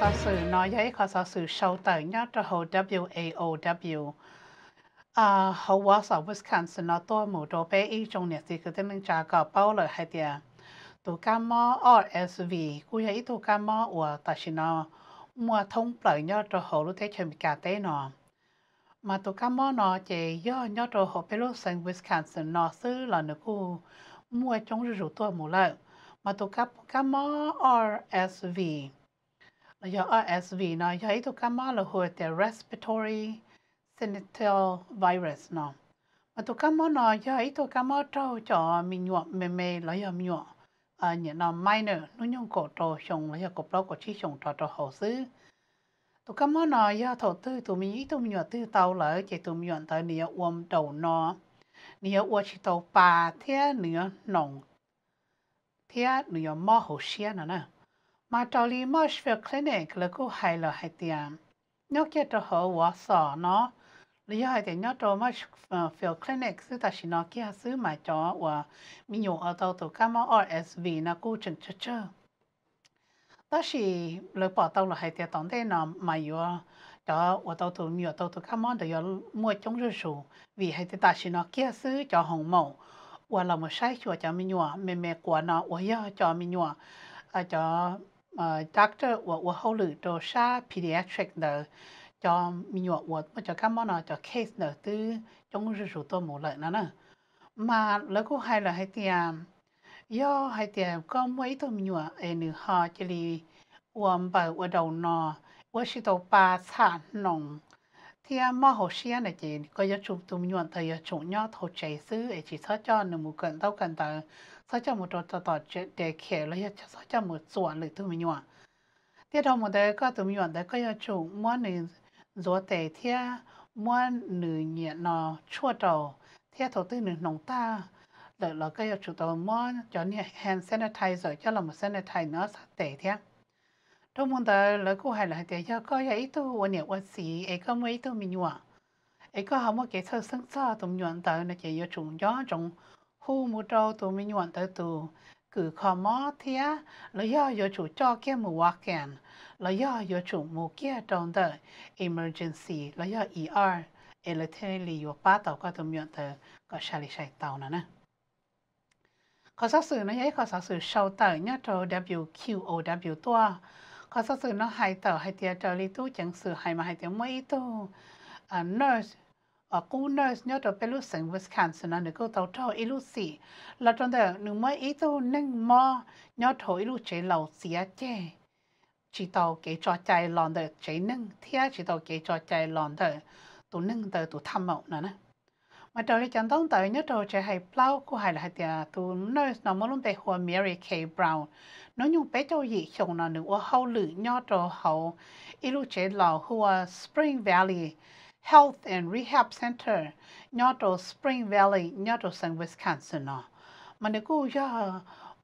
sở sử nói giấy khó sở sử sâu tờ nhá cho hồ WAOW à hồ quá sở Wisconsin nó tôi mù đồ bé y trong nhà gì cứ thế mình trả cọ bao lời hay tiền tụ cá mò RSV cú giấy tụ cá mò ủa ta xin nó mua thông tờ nhá cho hồ lúc thế chuẩn bị cả tế nó mà tụ cá mò nó chỉ do nhá cho hồ bé lúc sang Wisconsin nó xứ là nó cú mua trong rượu tôi mù lợi mà tụ cá cá mò RSV là do RSV nó giấy thuộc cá mò là hồi respiratory syncytial virus nó mà thuộc cá mò nó giấy thuộc cá mò trâu cho mình nhuộm mềm mềm là do mình nhuộm à những nó minor nó nhung cổ trâu chong là do cục lâu của chi xong trò trò hậu xứ tụ cá mò nó do thổ tư to mình ý tụ mình nhuộm tư tàu lỡ chỉ tụ mình nhuộm tới nìa uom đầu nó nìa uo chỉ tàu bà thế nìa nồng thế nìa mò hậu xia nữa nè มาตอลีมอชเฟลคลินิกแล้วกูไฮลอไฮเตียมนอกจากจะหัวสอเนาะหรือยายแต่นอกจากมอชเฟลคลินิกซื้อตัดสินอกี้ซื้อมาจอว่ามีอยู่เอาตัวตัวก้ามออร์เอสวีนะกูจึงเจอเจอ但是了把到了海底当地呢，没有，这我到头没有到头看忙的要摸种日数，为海底大西呢，结实叫红毛，我那么晒学叫米鸟，妹妹过呢，我也叫米鸟，啊叫。Ờ, doctor 呃，doctor，我我后头做啥 pediatric cho 的，叫咪药我我叫感冒呢，叫 case mà, lỡ cũng hay là hay tiền, à, do hay tiền à, có mấy tôi mi nhựa ở nữ họ chỉ là uống bờ uống đầu nọ, uống xí tàu ba sản nồng. thì à, mà hồ xia này chỉ có giờ chụp tụm nhựa thời giờ chụp nhau thổ chạy xứ, chỉ sợ cho nữ mù cận đâu cần tới sao cho một trò trò trò để khẻ lấy sao cho một chuẩn lực tụi mình nhọn tiếp theo một đấy có tụi mình nhọn đấy có yêu chủ mua nữ rửa tề thia mua nữ nhẹ nó chua trầu thia thổ tư nữ nông ta đợi là cái chủ tàu mua cho nhẹ hand sanitizer cho là một sanitizer nó sát tề thia trong một đời lỡ cô hay là để cho có ấy tu ổn nhẹ ổn xì ấy có mấy tu mình nhọn ấy có hậu một cái thơ sáng sao tụi mình nhọn tới là chỉ yêu chủ gió khu mù trâu tụi mình nhuận tới tụ cử khó mó thía là do yo chủ cho kia mù hoa kèn là do yo chủ mù kia trong tờ emergency là do ER e là thế lì yo ba tàu qua tụi mình tờ có xa lì sạch tàu nữa nè có xác sự nó ấy có xác sự sâu tờ nhá trâu WQOW tua có xác sự nó hay tờ hay tia trâu lì tu chẳng sự hay mà hay tiếng mấy tu à, nurse ở ờ, cô nơ nhớ trở bên lúc sinh Wisconsin là cô tàu thọ ít lúc gì là trong đó nhưng mà ít tu nâng mò nhớ thọ ít lúc chế lầu xía chê chỉ tàu kế cho chạy lòn đời chế nâng thia chỉ tàu kế cho chạy lòn đời tụ nâng đời tụ tham mộng nữa nè mà trở lại chẳng tông tới nhớ trở chế hay plau của hay là hay tiệt tụ nơ nó mới luôn tệ hoa Mary K Brown nó dùng bé cho gì chồng nó nữa hậu lử nhớ trở hậu ít lúc chế lầu hoa Spring Valley Health and Rehab Center nhỏ Spring Valley nhỏ to Wisconsin nó mà nếu cô ya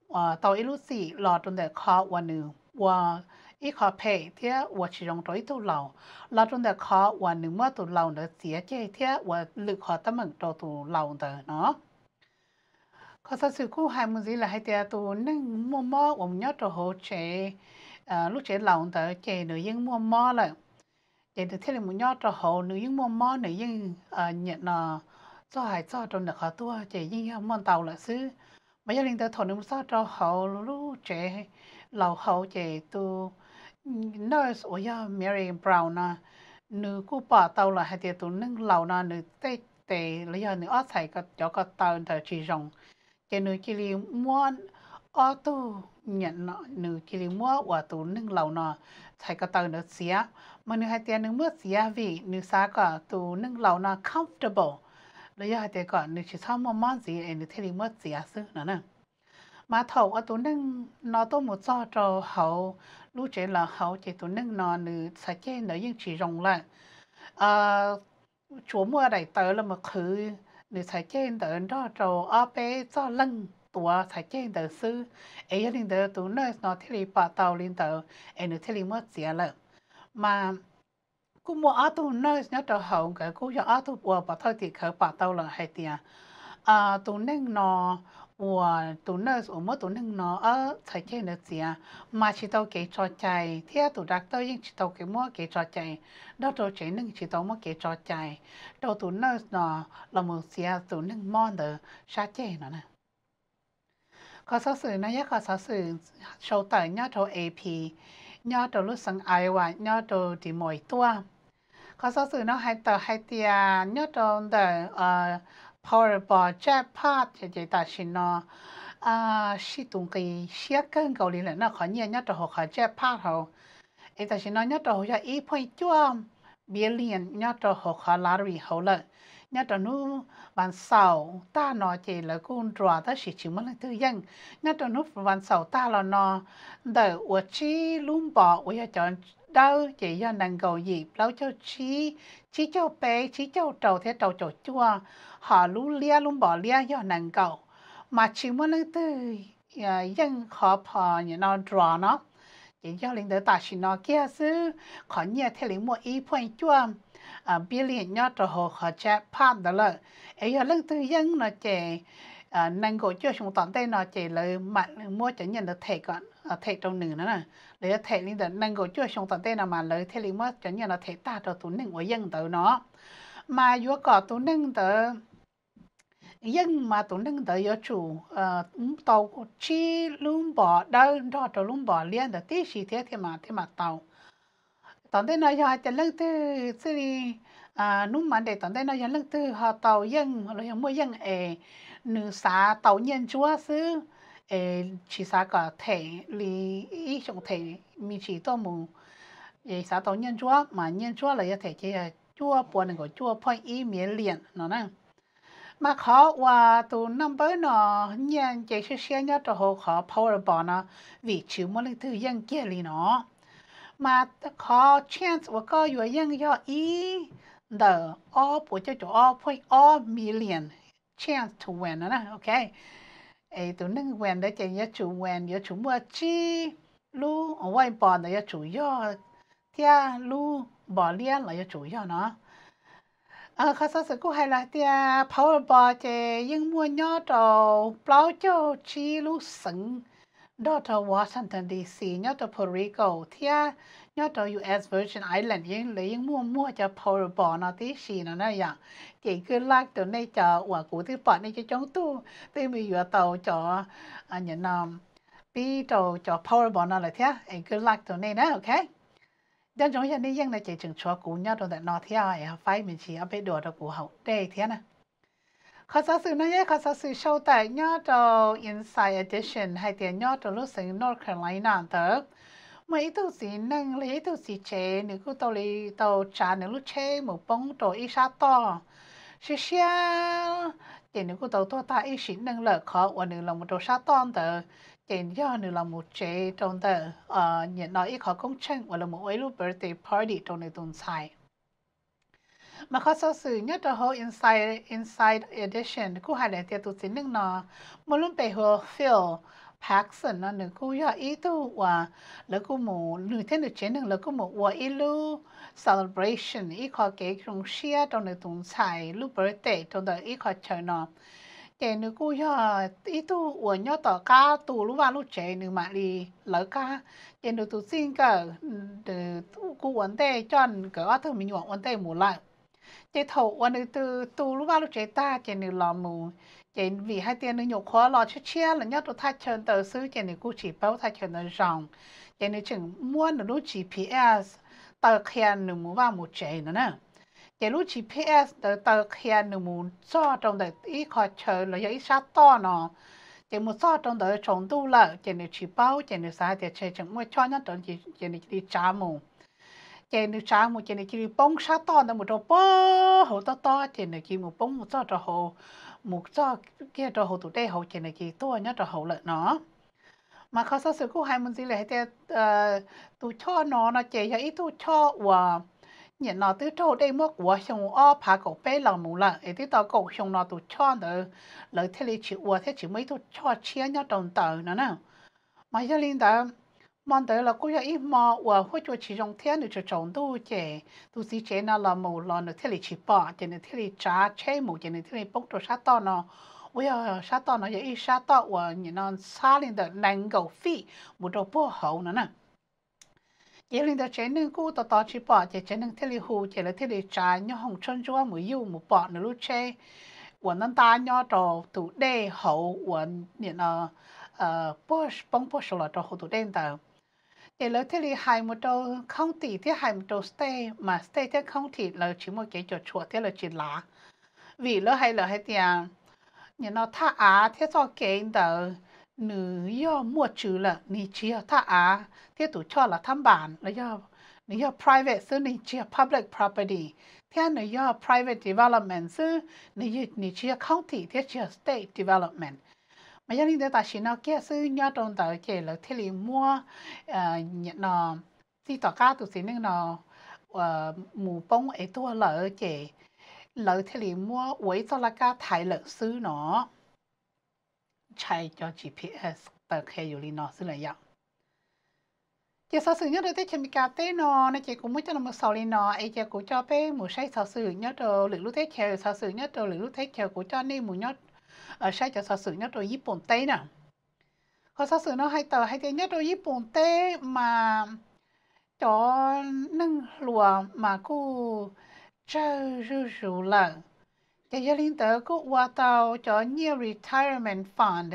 ờ, tàu ilu si lọ trong đại khó và nữ và ít khó pay thế và chỉ trong tối tàu lâu lọ trong đại khó và nữ mà tàu lâu nữa xía chế thế và lực khó tâm mừng tàu tàu lâu nữa Khó có sao sự cô hai muốn gì là hai tia tàu nâng mua mò và nhớ tàu hồ trợ lúc chế lâu nữa chế nữa nhưng mua mò lại vậy thì thế là muốn nhớ cho họ nữ những món món nữ những à nhận là cho hải cho trong được họ tua chỉ những món tàu là xứ mà gia đình tôi thổi nữ sao cho họ lũ trẻ lão họ trẻ tu nurse ở nhà Mary Brown à nữ cô bà tàu là hai tiệt tu nâng lão na ờ, nữ tê tê lấy giờ nữ ở thầy có cho có tàu thời chỉ rồng chỉ nữ chỉ li muốn ở tu nhận ờ, nữ chỉ li muốn ở tu nâng lão na thầy có tàu nữ xía มันนึกให้เตียนึกเมื่อเสียวีนึกซาก็ตูนึกเหล่าน่ะ comfortable แล้วยาให้เตียก่อนนึกชิชอบมอมมอนสีเอ็นึกเทลิเมื่อเสียซื้อนั่นน่ะมาถกว่าตัวนึงนอตัวหมดซอโจเขารู้ใจละเขาใจตัวนึงนอนนึกสะเจนเดี๋ยวยิ่งฉีรงละเอ่อชัวมัวใดเตอแล้วมาคือนึกสะเจนเดี๋ยวรอโจอ้อเป้ซอลึงตัวสายเจนเดอร์ซื้อเอ้ยลินเดอร์ตัวเนอร์นอที่รีปะเตาลินเดอร์เอ็นเทลิเมื่อเสียเลย mà cô mua ở tu nơi nhớ trở hậu cái cô cho ở tu bùa bà thôi thì khởi bà tao là hay tiền à tu nên nó ủa tu nơi ủa mất tu nên nó ở thầy chơi nữa tiền mà chỉ tao kể cho chạy thì tu đặc tao nhưng chỉ tao kể mua kể cho chạy đó trò chạy nên chỉ tao mua kể cho chạy đâu tu nơi nó là một xe à, tu nên mòn được sa chơi nó nè có sáu sự nó nhớ có sáu sự sâu AP nhớ đồ lúc sáng ai và nhớ đồ thì mỗi tua có số sự nó hay tờ hay tia nhớ uh, đồ tờ powerball jackpot thì chỉ ta xin nó à sĩ tung cái xia cân cầu lý là nó khó nhớ nhớ đồ học khó jackpot họ ấy ta xin nó nhớ đồ họ cho ít point chua biển liền nhớ đồ học khó lottery họ lợi nhà trò nu bạn sầu ta nó chỉ là con trò ta chỉ chỉ muốn là thứ dân nhà trò nu bạn sầu ta là nó đời của chi luôn bỏ của nhà trò đâu chỉ do nàng cầu dịp lâu cho chi chi cho bé chi cho trầu thế trầu trầu chua họ lú lia luôn bỏ lia do nàng cầu mà chỉ muốn là thứ à, dân khó phò nhà nó trò nó chỉ do linh đỡ ta chỉ nó kia sư khó nhẹ thế lý một ý point chuông à biết liền nhớ cho họ họ cha phát đó là ấy giờ lúc tôi dân nó chè à năng gỗ cho chúng tận tay nó chè là mặt mua cho nhận được thẻ còn à, thể trong nửa nữa nè để thẻ linh đó năng gỗ cho chúng tận tay nào mà lấy thể liền mua cho nhận được thẻ ta cho tụi nâng của dân tự nó mà vừa có tụi nâng tự dân mà tụi nâng tới yếu chủ à, tàu chi luôn bỏ đơn đó cho luôn bỏ liên đó tí gì thế thì mà thế mà tàu tổng đây nói giờ chẳng lưng tư xử lý à núm mà để tổng đây nói chẳng lưng tư họ tàu dân rồi họ mua dân ề nữ xã tàu nhân chúa xứ ề chỉ xã cả thể lý ý trọng thể mi chỉ tôi mù ề xã tàu nhân chúa mà nhân chúa là thể chỉ chúa buồn của chúa phong ý miễn liền nó năng mà khó và tụ năm bữa nó, nhân chỉ sẽ xe nhau cho hồ khó power bỏ nó vì chịu một lần thứ dân kia lý nó mà khó chance của có yêu yên cho ý the all bộ cho chỗ all point all million chance to win đó nè ok ấy tụi nâng win đó chỉ nhớ chủ win nhớ chủ mua chi lu ở ngoài bỏ là nhớ chủ yo tia lu bỏ liên là nhớ chủ yo nó à ờ, khá sao sự cũng hay là tia power bỏ chỉ nhưng mua nhớ trầu bao cho chi lu sừng đó to Washington DC nhớ to Puerto Rico thia nhớ to US Virgin Island yên lấy yên mua mua cho Puerto bỏ nó tí xì dạ. nó nó vậy chỉ cứ lắc từ nay cho quả cũ thứ bỏ này cho chúng tu tôi bị vừa tàu cho à nhận um à, bị tàu cho Puerto bỏ nó là thia anh cứ lắc từ nay đó ok đang chúng ta đi yên là chỉ chừng chúa cũ nhớ to tại nó thia phải mình chỉ ở bên đồ đó cũ hậu đây thia nè Khasasi na ye khasasi show tại nhớ trò Inside Edition hay tiền nhớ trò lúc sinh North Carolina tớ. Mà ý tụ gì nâng lý ý tụ gì chế nếu cứ tàu lý tàu trả nếu lúc chế một bóng trò ý xa to. Xí xia chế nếu cứ tàu tàu ta ý xí nâng lỡ khó và nếu là một trò xa to tớ. Chế nhớ nếu là một chế trong tờ nhận nói ý khó công chân và là một ấy lúc birthday party trong nơi tồn xài mà khó sau sự nhất là hồ inside inside edition cú hai lẻ tiệt tụt chín nâng nó một lúc bề hồ feel Paxson nó nửa cú yo ý tu và lỡ cú mù nửa thế nửa chế nửa lỡ cú mù và ý lu celebration ý khó kể cùng xia trong nửa tuần xài lu birthday trong đời ý khó chơi nó chế nửa cú yo ý tu và nhớ tỏ ca tu lu và lu chế nửa mà đi lỡ ca chế nửa tu xin cả từ cú vấn đề chọn cả thứ mình nhọn vấn đề mù lại chế thầu quan nữ từ tu lúc bao lúc chế ta chế nữ lò mù chế vì hai tiền nữ nhục khó lò chết chia là nhất tụi thay chân tờ sư chế nữ cú chỉ bao thay chân nữ rong chế nữ chừng mua nữ lúc GPS tờ khen nữ mù vào một chế nữa nè chế lúc GPS tờ tờ khen nữ mù cho trong đời ít khó chờ là ít sát to nó chế một sao trong đời trồng tu lợ chế nữ chỉ bao chế nữ sai chế chế chừng mua cho nhất tụi chế nữ đi trả mù chỉ nữ cha một chỉ nữ chỉ bông sa to là một trò bơ hồ to to chỉ nữ chỉ một bông một trò trò hồ một trò kia trò hồ tụ đây hồ chỉ nữ chỉ to nhá trò hồ lợn nó mà khó sao sự cố hai mình gì lại thế tụ cho nó nó chỉ giờ ít tụ cho và nhận nó từ chỗ đây mất của xong o phá cổ bé lòng mù lợn ấy tí tao cổ xong nó tụ cho nữa lợi thế này chỉ và thế chỉ mấy tụ cho chia nhá đồng tờ nữa nè mà giờ linh đó mà tới là cô yêu mà mò và hỗ trợ chỉ dùng thiên được cho chồng tu chế tu sĩ chế nó là mù là nó thiết lý chỉ bỏ chế nó thiết lý trả chế mù chế nó thiết lý bốc đồ sát to nó bây giờ sát to nó giờ sát to và nhìn nó xa lên được nành gầu phi một đồ bố hậu nữa nè chế lên được chế nâng cú to to chỉ bỏ chế chế nâng thiết lý hù chế là thiết lý trả nhau hồng chân cho mù yêu mù bỏ nó lúc chế và nâng ta nhau cho tụ đê hậu và nhìn ờ, ờ, nó 呃，不，帮不熟了，之后都认得。để lỡ thế thì hai một trâu không tỷ thế hai một trâu stay mà stay thế không tỷ là chỉ một cái chỗ chuột thế là chỉ lá vì lỡ hay lỡ hay tiền à, nhà nó tha á thế cho cái đó nữ do mua chữ là ni chia tha á thế tụ cho là thăm bản là do nữ do private sư ni chia public property thế nữ do private development sư nữ nữ chia không tỷ thế chia state development mà gia đình ta chỉ nó kia sư nhau trong tờ chỉ là thế li mua ờ, nhận nó si tỏ cá tụi xin nó ờ, mù bông ấy tua lỡ chỉ lỡ thế li mua quấy cho là cá thái lỡ sư nó chạy cho GPS tờ khe dù li nó sư là dạng chị sao sự nhớ được tới chemi cà tê nó nên chị cũng muốn cho nó một sầu lên nó ấy chị cũng cho bé một say sao sự nhớ được lượng lúc thế chờ sao sự nhớ được lượng lúc thế chờ cũng cho nên một nhớ ở ờ, sai cho sao sử nhất rồi ญี่ปุ่นเต้ nào họ sao sử nó hay tờ hay thế nhất rồi ญี่ปุ่นเต้ mà cho nâng lùa mà cô chơi rú rú lợ thì gia đình tớ cũng qua tàu cho nhiều retirement fund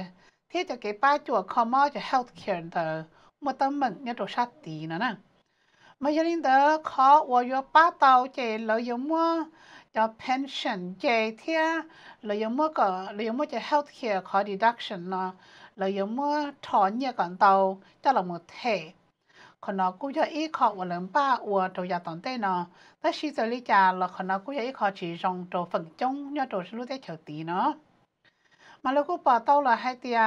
thế cho cái ba chuột commerce cho healthcare tớ một tâm mình nhất rồi sát tí nữa nè mà gia đình tớ khó qua vô ba tàu chỉ lợi dụng cho pension chế thì là có mua có là có mua cái healthcare có deduction nó là có mua thọ nhiều còn tàu cho là một thể còn nó cũng cho ít khó của lớn ba của trâu gia tổng tây nó tất nhiên rồi lý cha là còn nó cũng cho ít khó chỉ trong trâu phần chung nhớ đồ sẽ lúc đấy chờ tí nó mà lúc cũng tàu là hai tia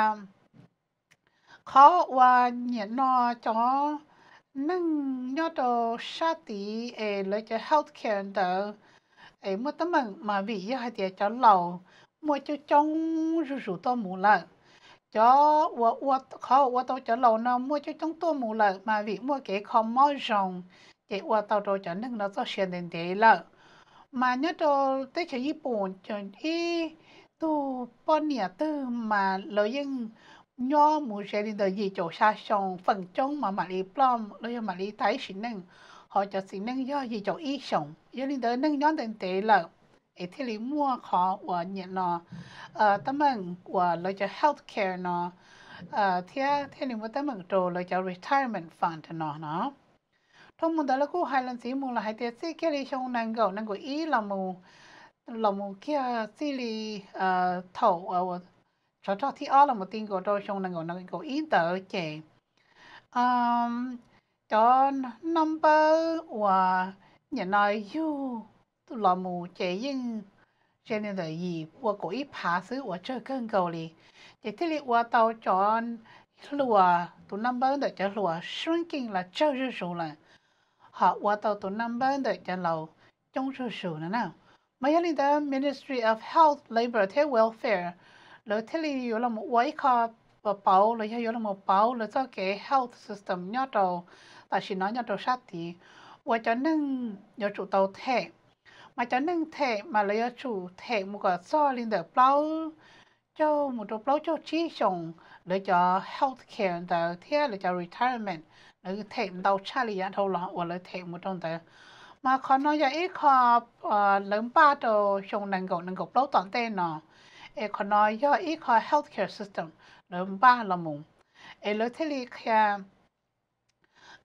khó qua nhận nó cho nâng nhớ trâu sát tí ở lấy cái healthcare đó ấy mà tấm mình mà vì hai tiệt cho lâu, mua cho trong rủ rủ to mù lợ cho wa wa khó wa tao cho lâu nó mua cho trong to mù lợ mà vì mua cái không mò rồng thì wa tao đồ cho nên nó cho xe đến thế lợ mà nhớ đồ tới Nhật cho ญี่ปุ่น cho đi tu bọn nhà tư mà lợi dân nhỏ mua xe đến đời gì chỗ xa xong phần trong mà mà đi plom lợi dân mà đi thấy xin năng họ cho xin nâng do gì cho ý sống giờ linh tới nâng nhóm tên tế là ấy thế lý mua khó của nhận nó ờ tâm mừng của lời cho healthcare nó ờ thế thế lý mua tâm mừng đồ lời cho retirement fund nó nó thông một đó là cô hai lần xí mua là hai tiết xí kia lý xong nàng gầu nàng của ý là mù là mù kia xí lý ờ thầu ờ cho cho thì ó là một tiền của tôi xong nàng gầu nàng của ý tờ chè um, con number và nhà nói you tu lo mù chế yên cho nên là gì và cố ý phá xứ và chơi cơn cầu đi để thế thì và tàu chọn lùa tu number để cho lùa shrinking là chơi rư sụ lần họ và tàu tu number để cho lầu trong số số nữa nào mấy lần đó Ministry of Health, Labor and Welfare rồi thế thì yếu là một quái khó và bảo rồi yếu là một bảo rồi cho cái health system nhớ đầu ta chỉ nói nhau đồ sát thì và cho nên nhớ chủ tàu thẻ, mà cho nên thẻ mà lấy chủ thẻ một cái so lên để bao cho một đồ bao cho chi sống để cho healthcare để thế để cho retirement để thẻ đầu cha lý ăn thâu lọ và lấy thẻ một trong đấy mà còn nói vậy ít khó ờ, lớn ba đồ sống năng cầu năng cầu bao toàn tên nó ít nói ra ít healthcare system lớn ba là mùng ít lấy thế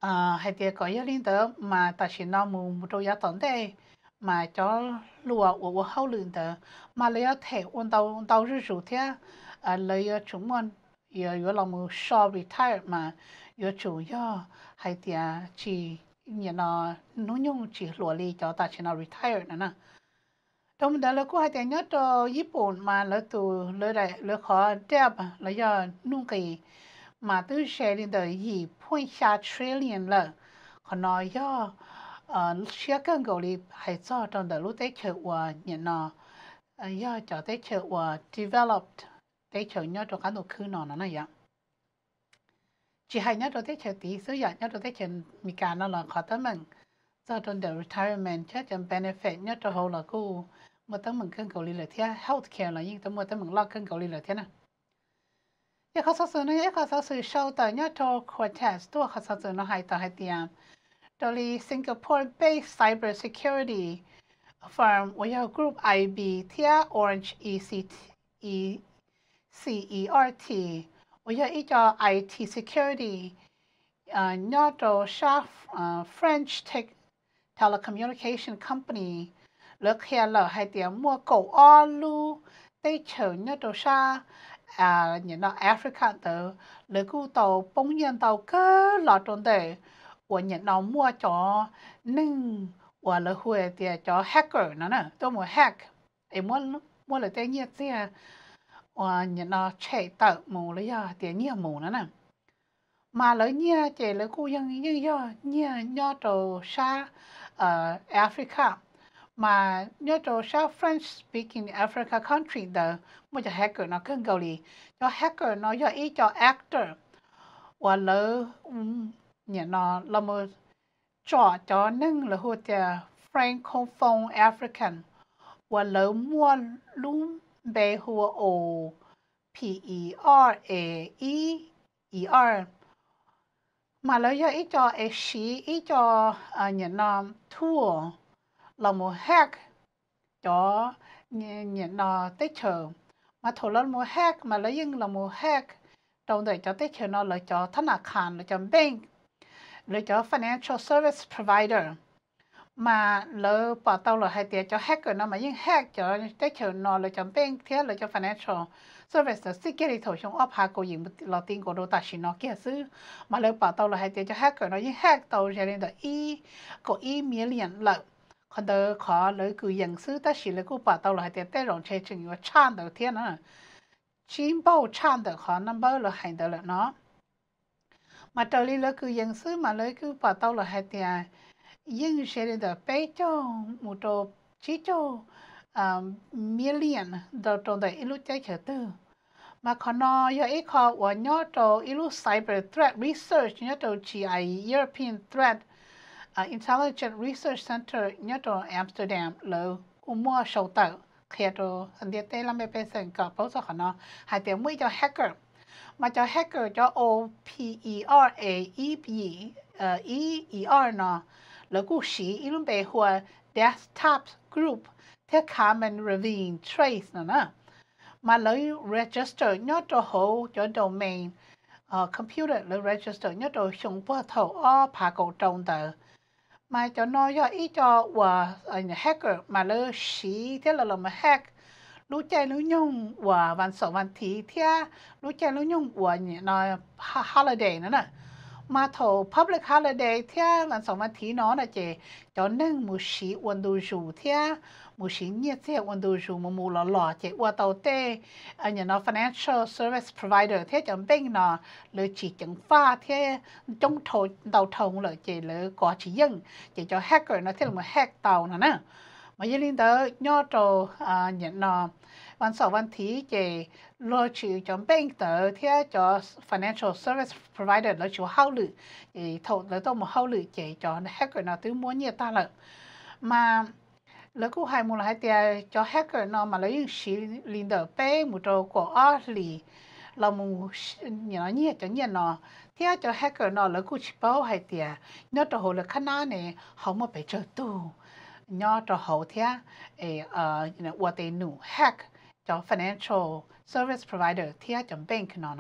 à hay tiếc có yếu linh tớ mà ta chỉ nó mù một trâu giá tổn tệ mà cho lùa của của hậu linh tớ mà lấy thể ôn tàu ôn tàu rư thế à lấy chúng mình giờ giờ là mù so retire mà giờ chủ giờ hay tiếc chỉ nhà nó nó nhung chỉ lùa đi cho ta chỉ nó retire nữa nè trong đó là cô hai tiếng nhớ cho Nhật Bản mà lỡ tù lỡ đại lỡ khó đẹp lỡ giờ nung kỳ mà từ xe đi đời gì point xa trillion lợ họ nói do ờ xe cân cầu đi hay cho trong đời lúc tới chợ và nhận nó do cho tới chợ và developed tới chợ nhớ cho cả đồ khứ nó nó này vậy chỉ hay nhớ cho tới chợ tí số giờ nhớ cho tới chợ mi cả nó là khó tới mình cho trong đời retirement cho trong benefit nhớ cho hậu là cô mà tới mình cân cầu đi là thế healthcare là nhưng tới mà tới mình lo cân cầu đi là thế nào Quartet, 一个手术呢，一个手术收到一套 Cortez，多個手術呢係到係點？到你 Singapore-based cybersecurity firm，我有 group IB, IB，貼 Orange E ECT E C E R T, I T，我有一個 IT security，啊，一個 Sharp 啊 French tech telecommunication company, Look here company，แล้วแค่เราให้เดียวมัวกูอ้อลูได้เฉินเนี่ยตัวชา à nhìn nó Africa tự lấy cụ tàu bông nhân tàu cứ lọ trốn để của nhìn nó mua cho nâng của là huề thì cho hacker nó nè tôi mua hack em mua mua là tiền nhiệt gì và nhìn nó chạy tàu mù lấy giờ tiền nhiều mù nó nè mà lấy nhiều chạy lấy cụ dân dân giờ nhiều nhiều trò xa ở Africa mà nhớ cho sao French speaking Africa country đó một cho hacker nó cần gầu đi cho hacker nó cho ý cho actor và lỡ um, nhà nó là một trò cho nâng là hồ tìa francophone African và lỡ mua lúm bè hồ ồ P E R A E E R mà lỡ cho ý cho ý cho à, nhà nó thua là một hack cho nhận nó tết chờ mà thổ lên một hack mà lấy nhưng là một hack trong đời cho tết chờ nó là cho thân account là cho bank là cho financial service provider mà lỡ bỏ tàu là hai tiền cho hack rồi nó mà nhưng hack cho tết chờ nó là cho bank thế là cho financial service là security thổ xuống ốp hạ cổ diện là tiền của đô ta chỉ nó kia xứ mà lỡ bỏ tàu là hai tiền cho hack rồi nó nhưng hack tàu sẽ lên là e của e million lợi คนเดอขอเลยกูยังซื้อแต่สิเลยกูป่าตัวเลยแต่แต่รองเชจึงว่าชาเดอเทียนนะชิมบ่ชาเดอขอนัมเบอร์เลยให้เดอเลยเนาะมาตัวลีเลยกูยังซื้อมาเลยกูป่าตัวเลยให้เตียยิ่งเชลเดอเป้โจมูโตชิโจอ่ามิเลียนเดอตรงเดออีลูกใจเฉยตื้อมาขอนอยอีขอว่าย่อโตอีลูกไซเบอร์เทรดรีเสิร์ชย่อโตจีไอ European Threat Intelligent Research Center nhất ở Amsterdam là mua sầu tàu khi đó anh đi tới làm bên sân cỏ bảo sao nó hai tiếng mới cho hacker mà cho hacker cho O P E R A E B ờ, E E R nó là cú sĩ ý luôn bề hòa desktop group the common ravine trace nó nè mà lấy register nhớ cho hồ cho domain uh, computer lấy register nhớ cho dùng bữa thầu ở phá cầu trong tờ มาจะนอยอีจอว่าอันแฮกเกอร์มาเลยชีเที่ยเราเรามาแฮก รู้ใจรู้ยงว่าวันสองวันทีเที่ยรู้ใจรู้ยงว่าเนี่ยนอยฮาร์เดย์นั่นแหะ mà thổ public holiday thia là sống mà thí nó là chè cho nên một sĩ quân đồ dù thia một sĩ nhiệt mà mù lò lò chè qua tàu tê ở nhà financial service provider thia chẳng bên nó lỡ chỉ chẳng pha thia trong thổ tàu thông lỡ chè lỡ có chỉ dân chè cho hacker nó thia là một hack tàu nó nè mà dưới lên tới nho trồ à, nhận nó thí cho financial service provider thôi cho hacker nó muốn như ta mà รอชิวเฮาหรือเจถกแล้วต้องมาเฮาหรือเจจอแฮกเกอร์นอตื้อม้วนเนี่ยตาเลยมาแล้วกูให้มูลให้เตียจอแฮกเกอร์นอมาแล้วยังชีลินเดอร์เป้มุโตกัวออลี là mù nhỏ nhẹ cho nhẹ nó thế cho hacker nó là cũng chỉ bảo hai tia nhớ cho hồ là khả năng này không mà phải chờ tu nhớ cho hồ thế ờ ờ quạt tên nụ hack financial service provider ที่อาจจะ bank no.